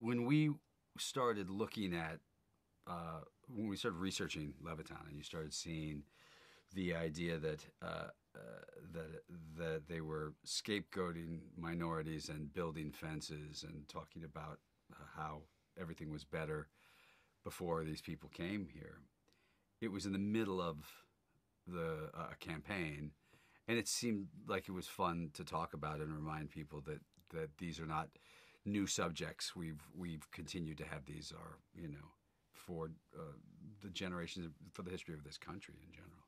When we started looking at, uh, when we started researching Leviton, and you started seeing the idea that uh, uh, that that they were scapegoating minorities and building fences and talking about uh, how everything was better before these people came here. It was in the middle of the uh, campaign, and it seemed like it was fun to talk about and remind people that that these are not new subjects we've we've continued to have these are uh, you know for uh, the generations for the history of this country in general.